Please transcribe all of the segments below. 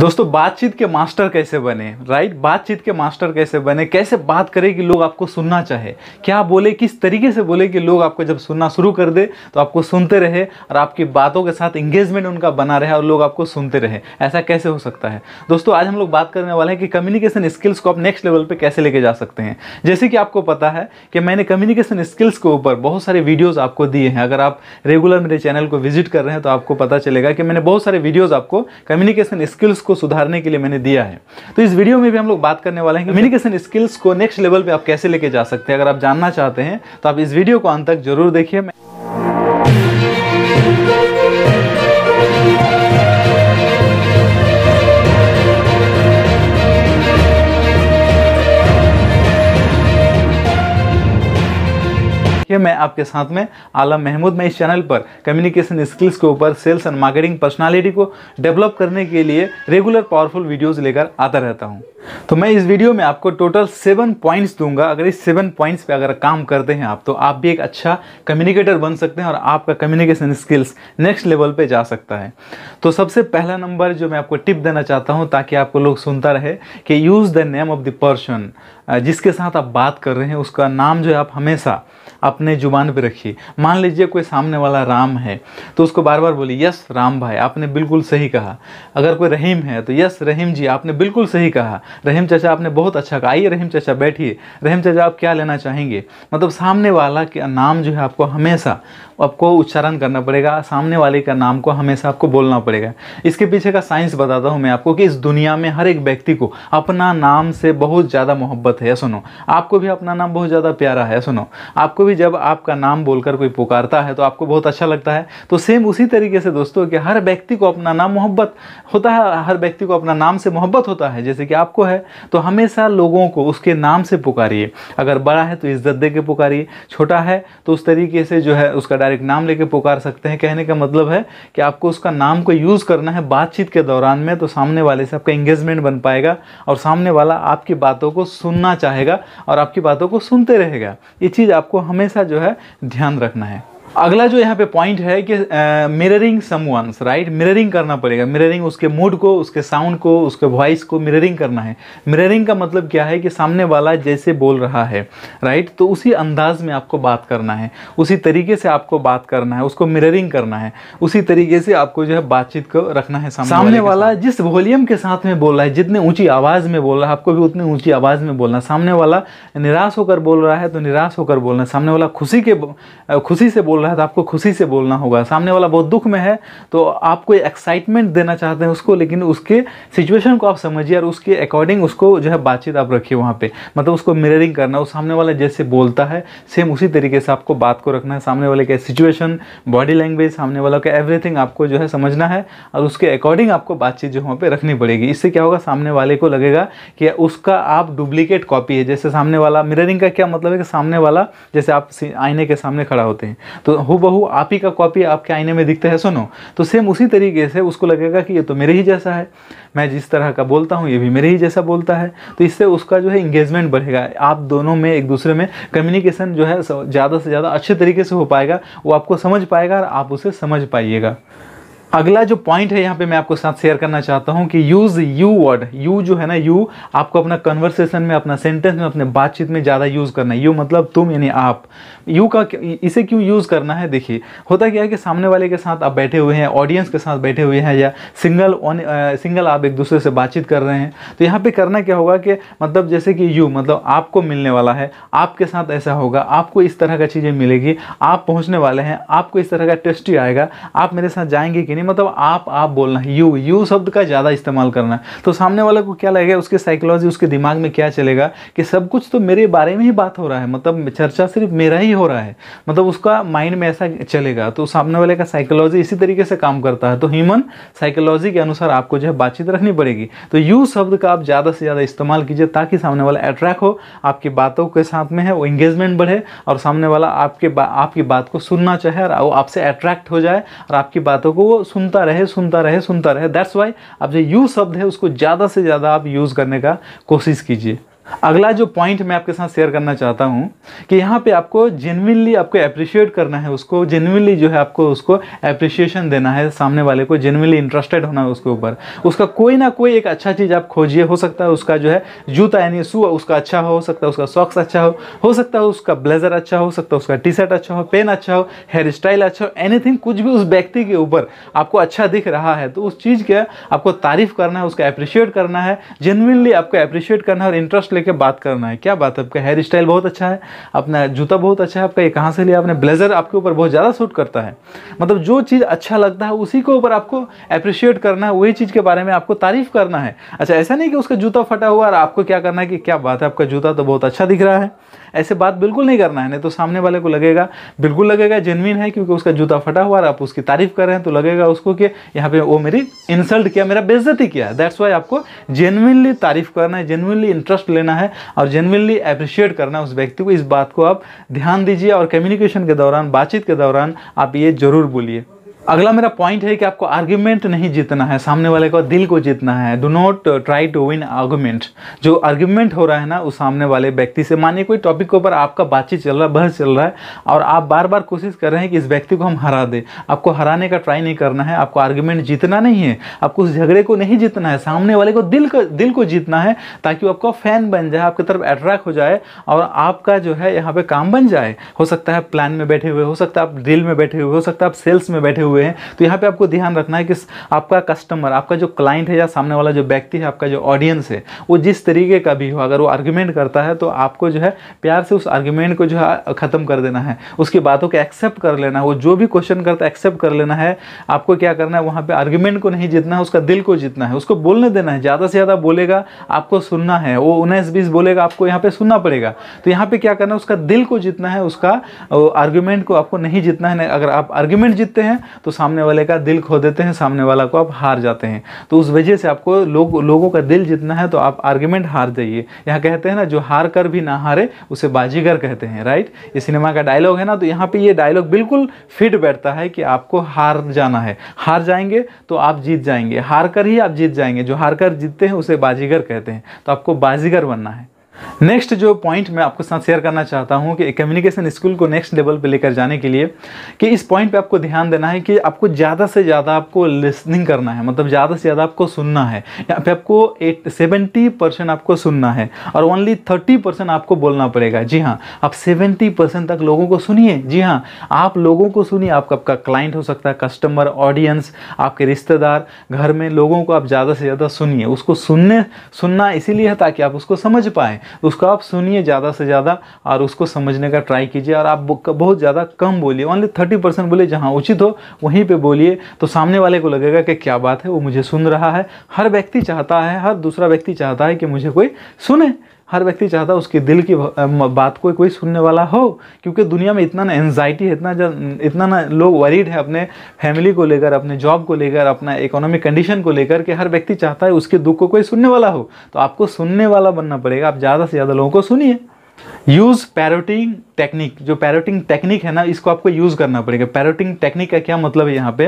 दोस्तों बातचीत के मास्टर कैसे बने राइट बातचीत के मास्टर कैसे बने कैसे बात करें कि लोग आपको सुनना चाहे क्या बोले किस तरीके से बोले कि लोग आपको जब सुनना शुरू कर दे तो आपको सुनते रहे और आपकी बातों के साथ इंगेजमेंट उनका बना रहे और लोग आपको सुनते रहे ऐसा कैसे हो सकता है दोस्तों आज हम लोग बात करने वाले हैं कि कम्युनिकेशन स्किल्स को आप नेक्स्ट लेवल पर कैसे लेके जा सकते हैं जैसे कि आपको पता है कि मैंने कम्युनिकेशन स्किल्स के ऊपर बहुत सारे वीडियोज़ आपको दिए हैं अगर आप रेगुलर मेरे चैनल को विजिट कर रहे हैं तो आपको पता चलेगा कि मैंने बहुत सारे वीडियोज़ आपको कम्युनिकेशन स्किल्स को सुधारने के लिए मैंने दिया है तो इस वीडियो में भी हम लोग बात करने वाले हैं कम्युनिकेशन स्किल्स को नेक्स्ट लेवल पर आप कैसे लेके जा सकते हैं अगर आप जानना चाहते हैं तो आप इस वीडियो को अंत तक जरूर देखिए मैं ये मैं आपके साथ में आलम महमूद मैं इस चैनल पर कम्युनिकेशन स्किल्स के ऊपर सेल्स एंड मार्केटिंग पर्सनालिटी को डेवलप करने के लिए रेगुलर पावरफुल वीडियोस लेकर आता रहता हूँ तो मैं इस वीडियो में आपको टोटल सेवन पॉइंट्स दूंगा अगर इस सेवन पॉइंट्स पे अगर काम करते हैं आप तो आप भी एक अच्छा कम्युनिकेटर बन सकते हैं और आपका कम्युनिकेशन स्किल्स नेक्स्ट लेवल पे जा सकता है तो सबसे पहला नंबर जो मैं आपको टिप देना चाहता हूँ ताकि आपको लोग सुनता रहे कि use the name of the person जिसके साथ आप बात कर रहे हैं उसका नाम जो है आप हमेशा आप अपने जुबान पे रखिए मान लीजिए कोई सामने वाला राम है तो उसको बार बार बोलिए यस राम भाई आपने बिल्कुल सही कहा अगर कोई रहीम है तो यस रहीम जी आपने बिल्कुल सही कहा रहीम चाचा आपने बहुत अच्छा कहा आइए रहीम चाचा बैठिए रहीम चाचा आप क्या लेना चाहेंगे मतलब सामने वाला के नाम जो है आपको हमेशा आपको उच्चारण करना पड़ेगा सामने वाले का नाम को हमेशा आपको बोलना पड़ेगा इसके पीछे का साइंस बताता हूँ मैं आपको कि इस दुनिया में हर एक व्यक्ति को अपना नाम से बहुत ज़्यादा मोहब्बत है सुनो आपको भी अपना नाम बहुत ज़्यादा प्यारा है सुनो आपको भी जब जब आपका नाम बोलकर कोई पुकारता है तो आपको बहुत अच्छा लगता है तो सेम उसी तरीके से दोस्तों कि हर व्यक्ति को अपना नाम मोहब्बत होता है हर व्यक्ति को अपना नाम से मोहब्बत होता है जैसे कि आपको है तो हमेशा लोगों को उसके नाम से पुकारिए अगर बड़ा है तो इज्जत दे के पुकारिए छोटा है तो उस तरीके से जो है उसका डायरेक्ट नाम लेके पुकार सकते हैं कहने का मतलब है कि आपको उसका नाम को यूज़ करना है बातचीत के दौरान में तो सामने वाले से आपका एंगेजमेंट बन पाएगा और सामने वाला आपकी बातों को सुनना चाहेगा और आपकी बातों को सुनते रहेगा ये चीज़ आपको हमेशा जो है ध्यान रखना है अगला जो यहाँ पे पॉइंट है कि mirroring some once right mirroring करना पड़ेगा मिररिंग उसके मूड को उसके साउंड को उसके वॉइस को मिररिंग करना है मिररिंग का मतलब क्या है कि सामने वाला जैसे बोल रहा है राइट right? तो उसी अंदाज में आपको बात करना है उसी तरीके से आपको बात करना है उसको मिररिंग करना है उसी तरीके से आपको जो है बातचीत को रखना है सामने, सामने वाला जिस वॉल्यूम के साथ में बोल रहा है जितने ऊँची आवाज़ में बोल रहा है आपको भी उतनी ऊँची आवाज़ में बोलना सामने वाला निराश होकर बोल रहा है तो निराश होकर बोलना सामने वाला खुशी के खुशी से बोल रहा है तो आपको खुशी से बोलना होगा सामने वाला बहुत दुख में है तो आप कोई एक्साइटमेंट देना चाहते हैं उसको लेकिन उसके सिचुएशन को आप समझिए और उसके अकॉर्डिंग उसको जो है बातचीत आप रखिए वहाँ पर मतलब उसको मिररिंग करना उस सामने वाला जैसे बोलता है सेम उसी तरीके से आपको बात को रखना है सामने वाले का सिचुएशन बॉडी लैंग्वेज सामने वाला का एवरीथिंग आपको जो है समझना है और उसके अकॉर्डिंग आपको बातचीत जो वहाँ पर रखनी पड़ेगी इससे क्या होगा सामने वाले को लगेगा कि उसका आप डुप्लीकेट कॉपी है जैसे सामने वाला मिररिंग का क्या मतलब है कि सामने वाला जैसे आप आईने के सामने खड़ा होते हैं तो तो हु आप ही का कॉपी आपके आईने में दिखता है सुनो तो सेम उसी तरीके से उसको लगेगा कि ये तो मेरे ही जैसा है मैं जिस तरह का बोलता हूँ ये भी मेरे ही जैसा बोलता है तो इससे उसका जो है इंगेजमेंट बढ़ेगा आप दोनों में एक दूसरे में कम्युनिकेशन जो है ज़्यादा से ज़्यादा अच्छे तरीके से हो पाएगा वो आपको समझ पाएगा और आप उसे समझ पाइएगा अगला जो पॉइंट है यहाँ पे मैं आपको साथ शेयर करना चाहता हूँ कि यूज़ यू वर्ड यू जो है ना यू आपको अपना कन्वर्सेशन में अपना सेंटेंस में अपने बातचीत में ज़्यादा यूज़ करना है यू मतलब तुम यानी आप यू का इसे क्यों यूज़ करना है देखिए होता क्या है कि सामने वाले के साथ आप बैठे हुए हैं ऑडियंस के साथ बैठे हुए हैं या सिंगल ऑन सिंगल आप एक दूसरे से बातचीत कर रहे हैं तो यहाँ पर करना क्या होगा कि मतलब जैसे कि यू मतलब आपको मिलने वाला है आपके साथ ऐसा होगा आपको इस तरह का चीज़ें मिलेगी आप पहुँचने वाले हैं आपको इस तरह का टेस्ट आएगा आप मेरे साथ जाएंगे कि नहीं यानी मतलब आप आप बोलना है यू यू शब्द का ज़्यादा इस्तेमाल करना है तो सामने वाले को क्या लगेगा उसके साइकोलॉजी उसके दिमाग में क्या चलेगा कि सब कुछ तो मेरे बारे में ही बात हो रहा है मतलब चर्चा सिर्फ मेरा ही हो रहा है मतलब उसका माइंड में ऐसा चलेगा तो सामने वाले का साइकोलॉजी इसी तरीके से काम करता है तो ह्यूमन साइकोलॉजी के अनुसार आपको जो है बातचीत रखनी पड़ेगी तो यू शब्द का आप ज़्यादा से ज़्यादा इस्तेमाल कीजिए ताकि सामने वाला अट्रैक्ट हो आपकी बातों के साथ में है वो इंगेजमेंट बढ़े और सामने वाला आपके बा, आपकी बात को सुनना चाहे और वो आपसे अट्रैक्ट हो जाए और आपकी बातों को वो सुनता रहे सुनता रहे सुनता रहे दैट्स वाई आप जो यू शब्द है उसको ज़्यादा से ज़्यादा आप यूज़ करने का कोशिश कीजिए अगला जो पॉइंट मैं आपके साथ शेयर करना चाहता हूँ कि यहाँ पे आपको जेनविनली आपको अप्रिशिएट करना है उसको जेनविनली जो है आपको उसको अप्रिशिएशन देना है सामने वाले को जेनविनली इंटरेस्टेड होना है उसके ऊपर उसका कोई ना कोई एक अच्छा चीज़ आप खोजिए हो सकता है उसका जो है जूता यानी सू उसका अच्छा हो सकता है उसका सॉक्स अच्छा हो हो सकता है उसका ब्लेजर अच्छा हो सकता है उसका टी शर्ट अच्छा हो पेन अच्छा हो हेयर स्टाइल अच्छा हो एनीथिंग अच्छा कुछ भी उस व्यक्ति के ऊपर आपको अच्छा दिख रहा है तो उस चीज़ का आपको तारीफ करना है उसका अप्रिशिएट करना है जेनविनली आपको अप्रिशिएट करना है और इंटरेस्ट कॉन्सेप्ट लेके बात करना है क्या बात है आपका हेयर स्टाइल बहुत अच्छा है अपना जूता बहुत अच्छा है आपका ये कहाँ से लिया आपने ब्लेजर आपके ऊपर बहुत ज़्यादा सूट करता है मतलब जो चीज़ अच्छा लगता है उसी के ऊपर आपको अप्रिशिएट करना है वही चीज़ के बारे में आपको तारीफ़ करना है अच्छा ऐसा नहीं कि उसका जूता फटा हुआ और आपको क्या करना है कि क्या बात है आपका जूता तो बहुत अच्छा दिख रहा है ऐसे बात बिल्कुल नहीं करना है नहीं तो सामने वाले को लगेगा बिल्कुल लगेगा जेनविन है क्योंकि उसका जूता फटा हुआ और आप उसकी तारीफ़ कर रहे हैं तो लगेगा उसको कि यहाँ पे वो मेरी इंसल्ट किया मेरा बेजती किया दैट्स वाई आपको जेनविनली तारीफ़ करना है जेनविनली इंटरेस्ट लेना लेना है और जेनविनली अप्रिशिएट करना उस व्यक्ति को इस बात को आप ध्यान दीजिए और कम्युनिकेशन के दौरान बातचीत के दौरान आप ये ज़रूर बोलिए अगला मेरा पॉइंट है कि आपको आर्ग्यूमेंट नहीं जीतना है सामने वाले को दिल को जीतना है do not try to win argument जो आर्ग्यूमेंट हो रहा है ना उस सामने वाले व्यक्ति से मानिए कोई टॉपिक के ऊपर आपका बातचीत चल रहा है बहस चल रहा है और आप बार बार कोशिश कर रहे हैं कि इस व्यक्ति को हम हरा दें आपको हराने का ट्राई नहीं करना है आपको आर्ग्यूमेंट जीतना नहीं है आपको उस झगड़े को नहीं जीतना है सामने वाले को दिल को दिल को जीतना है ताकि वो आपका फैन बन जाए आपकी तरफ अट्रैक्ट हो जाए और आपका जो है यहाँ पर काम बन जाए हो सकता है प्लान में बैठे हुए हो सकता है आप डील में बैठे हुए हो सकता है आप सेल्स में बैठे हुए हुए हैं तो यहाँ पे आपको ध्यान रखना है कि आपका कस्टमर आपका जो क्लाइंट है या सामने वाला जो व्यक्ति है आपका जो ऑडियंस है वो जिस तरीके का भी हो अगर वो आर्ग्यूमेंट करता है तो आपको जो है प्यार से उस आर्ग्यूमेंट को जो है ख़त्म कर देना है उसकी बातों को एक्सेप्ट कर लेना है वो जो भी क्वेश्चन करता है एक्सेप्ट कर लेना है आपको क्या करना है वहाँ पर आर्ग्यूमेंट को नहीं जीतना है उसका दिल को जीतना है उसको बोलने देना है ज़्यादा से ज़्यादा बोलेगा आपको सुनना है वो उन्नीस बीस बोलेगा आपको यहाँ पर सुनना पड़ेगा तो यहाँ पर क्या करना है उसका दिल को जीतना है उसका आर्ग्यूमेंट को आपको नहीं जीतना है अगर आप आर्ग्यूमेंट जीतते हैं तो सामने वाले का दिल खो देते हैं सामने वाला को आप हार जाते हैं तो उस वजह से आपको लोग लोगों का दिल जितना है तो आप आर्ग्यूमेंट हार जाइए यहाँ कहते हैं ना जो हार कर भी ना हारे उसे बाजीगर कहते हैं राइट ये सिनेमा का डायलॉग है ना तो यहाँ पर ये डायलॉग बिल्कुल फिट बैठता है कि आपको हार जाना है हार जाएंगे तो आप जीत जाएंगे हार कर ही आप जीत जाएंगे जो हार कर जीतते हैं उसे बाजीगर कहते हैं तो आपको बाजीगर बनना है नेक्स्ट जो पॉइंट मैं आपके साथ शेयर करना चाहता हूँ कि कम्युनिकेशन स्किल को नेक्स्ट लेवल पे लेकर जाने के लिए कि इस पॉइंट पे आपको ध्यान देना है कि आपको ज़्यादा से ज़्यादा आपको लिसनिंग करना है मतलब ज़्यादा से ज़्यादा आपको सुनना है या पे आपको एट सेवेंटी परसेंट आपको सुनना है और ओनली थर्टी परसेंट आपको बोलना पड़ेगा जी हाँ आप सेवेंटी परसेंट तक लोगों को सुनिए जी हाँ आप लोगों को सुनिए आपका आपका क्लाइंट हो सकता है कस्टमर ऑडियंस आपके रिश्तेदार घर में लोगों को आप ज़्यादा से ज़्यादा सुनिए उसको सुनने सुनना इसीलिए है ताकि आप उसको समझ पाएँ उसको आप सुनिए ज़्यादा से ज़्यादा और उसको समझने का ट्राई कीजिए और आप बहुत ज़्यादा कम बोलिए ओनली थर्टी परसेंट बोलिए जहाँ उचित हो वहीं पर बोलिए तो सामने वाले को लगेगा कि क्या बात है वो मुझे सुन रहा है हर व्यक्ति चाहता है हर दूसरा व्यक्ति चाहता है कि मुझे कोई सुने हर व्यक्ति चाहता है उसके दिल की बात को कोई सुनने वाला हो क्योंकि दुनिया में इतना ना एनजाइटी है इतना इतना ना लोग वरीड है अपने फैमिली को लेकर अपने जॉब को लेकर अपना इकोनॉमिक कंडीशन को लेकर कि हर व्यक्ति चाहता है उसके दुख को कोई सुनने वाला हो तो आपको सुनने वाला बनना पड़ेगा आप ज़्यादा से ज़्यादा लोगों को सुनिए यूज़ पैरोटिंग टेक्निक जो पैरोटिंग टेक्निक है ना इसको आपको यूज़ करना पड़ेगा पैरोटिंग टेक्निक का क्या मतलब है यहाँ पे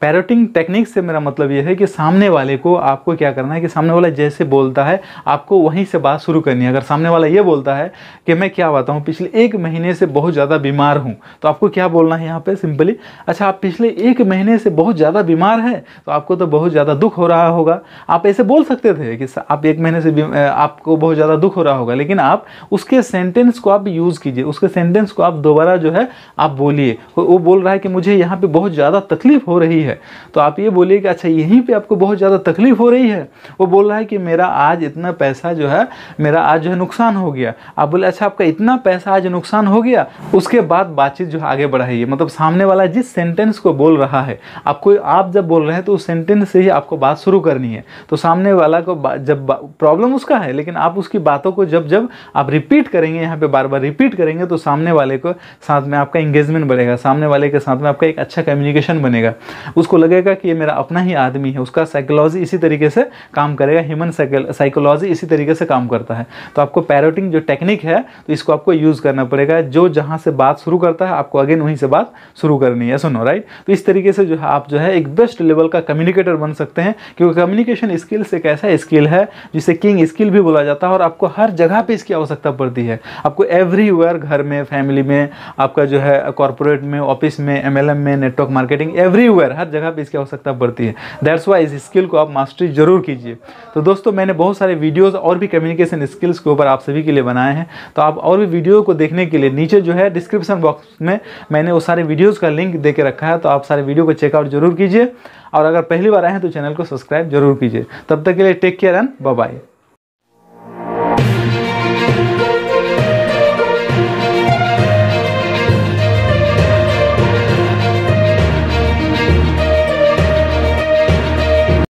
पैरोटिंग टेक्निक से मेरा मतलब ये है कि सामने वाले को आपको क्या करना है कि सामने वाला जैसे बोलता है आपको वहीं से बात शुरू करनी है अगर सामने वाला ये बोलता है कि मैं क्या बताता हूँ पिछले एक महीने से बहुत ज़्यादा बीमार हूँ तो आपको क्या बोलना है यहाँ पर सिंपली अच्छा आप पिछले एक महीने से बहुत ज़्यादा बीमार है तो आपको तो बहुत ज़्यादा दुख हो रहा होगा आप ऐसे बोल सकते थे कि आप एक महीने से आपको बहुत ज़्यादा दुख हो रहा होगा लेकिन आप उसके उसके सेंटेंस को आप यूज़ कीजिए उसके सेंटेंस को आप दोबारा जो है आप बोलिए वो बोल रहा है कि मुझे यहाँ पे बहुत ज़्यादा तकलीफ़ हो रही है तो आप ये बोलिए कि अच्छा यहीं पे आपको बहुत ज़्यादा तकलीफ़ हो रही है वो बोल रहा है कि मेरा आज इतना पैसा जो है मेरा आज जो है नुकसान हो गया आप बोले अच्छा आपका इतना पैसा आज नुकसान हो गया उसके बाद बातचीत जो है आगे बढ़ाइए मतलब सामने वाला जिस सेंटेंस को बोल रहा है आपको आप जब बोल रहे हैं तो उस सेंटेंस से ही आपको बात शुरू करनी है तो सामने वाला को जब प्रॉब्लम उसका है लेकिन आप उसकी बातों को जब जब आप रिपीट रिपीट करेंगे यहाँ पे बार बार रिपीट करेंगे तो सामने वाले को साथ में आपका इंगेजमेंट बढ़ेगा सामने वाले के साथ में आपका एक अच्छा कम्युनिकेशन बनेगा उसको लगेगा कि ये मेरा अपना ही आदमी है उसका साइकोलॉजी इसी तरीके से काम करेगा ह्यूमन साइकोलॉजी इसी तरीके से काम करता है तो आपको पैरोटिंग जो टेक्निक है तो इसको आपको यूज़ करना पड़ेगा जो जहाँ से बात शुरू करता है आपको अगेन वहीं से बात शुरू करनी है सुनो राइट तो इस तरीके से जो है आप जो है एक बेस्ट लेवल का कम्युनिकेटर बन सकते हैं क्योंकि कम्युनिकेशन स्किल्स एक ऐसा स्किल है जिसे किंग स्किल भी बोला जाता है और आपको हर जगह पर इसकी आवश्यकता पड़ती करती है आपको एवरीवेयर घर में फैमिली में आपका जो है कॉरपोरेट में ऑफिस में एम में नेटवर्क मार्केटिंग एवरीवेयर हर जगह पर इसकी आवश्यकता पड़ती है दैट्स वाई इस स्किल को आप मास्टरी जरूर कीजिए तो दोस्तों मैंने बहुत सारे वीडियोज़ और भी कम्युनिकेशन स्किल्स के ऊपर आप सभी के लिए बनाए हैं तो आप और भी वीडियो को देखने के लिए नीचे जो है डिस्क्रिप्शन बॉक्स में मैंने वो सारे वीडियोज़ का लिंक दे के रखा है तो आप सारे वीडियो को चेकआउट जरूर कीजिए और अगर पहली बार आए हैं तो चैनल को सब्सक्राइब जरूर कीजिए तब तक के लिए टेक केयर एंड बाय